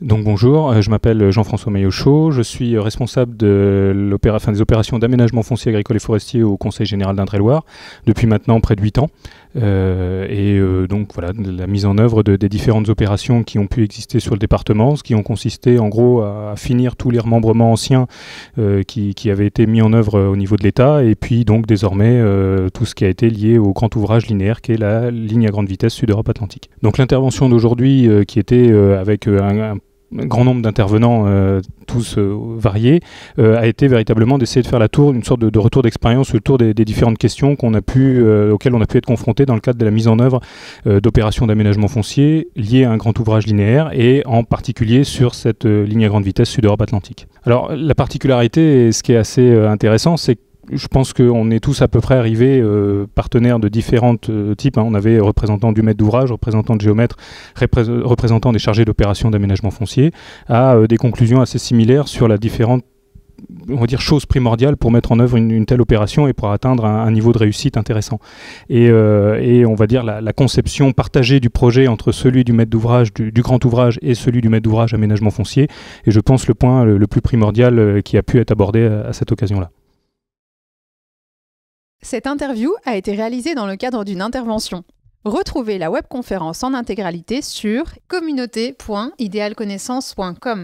Donc bonjour, euh, je m'appelle Jean-François Maillot-Chaud. je suis euh, responsable de des opérations d'aménagement foncier agricole et forestier au Conseil général d'Indre-et-Loire depuis maintenant près de 8 ans. Euh, et donc voilà, la mise en œuvre des différentes opérations qui ont pu exister sur le département, ce qui ont consisté en gros à, finir tous les remembrements anciens qui, avaient été mis en œuvre au niveau de l'État, et puis donc désormais tout ce qui a été lié au grand ouvrage linéaire qui est la ligne à grande vitesse Sud-Europe Atlantique. Donc l'intervention d'aujourd'hui qui était avec un grand nombre d'intervenants, euh, tous euh, variés, euh, a été véritablement d'essayer de faire la tour, une sorte de, retour d'expérience autour des, des différentes questions auxquelles on a pu être confronté dans le cadre de la mise en œuvre d'opérations d'aménagement foncier liées à un grand ouvrage linéaire et en particulier sur cette ligne à grande vitesse Sud-Europe-Atlantique. Alors la particularité, et ce qui est assez intéressant, c'est que je pense qu'on est tous à peu près arrivés euh, partenaires de différents euh, types. Hein. On avait représentants du maître d'ouvrage, représentants de géomètre, représentants des chargés d'opérations d'aménagement foncier, à euh, des conclusions assez similaires sur la différente on va dire chose primordiale pour mettre en œuvre une, telle opération et pour atteindre un, niveau de réussite intéressant. Et, on va dire la, conception partagée du projet entre celui du maître d'ouvrage, du, grand ouvrage et celui du maître d'ouvrage aménagement foncier et je pense le point le, plus primordial qui a pu être abordé à cette occasion-là. Cette interview a été réalisée dans le cadre d'une intervention. Retrouvez la webconférence en intégralité sur communauté.idealconnaissance.com.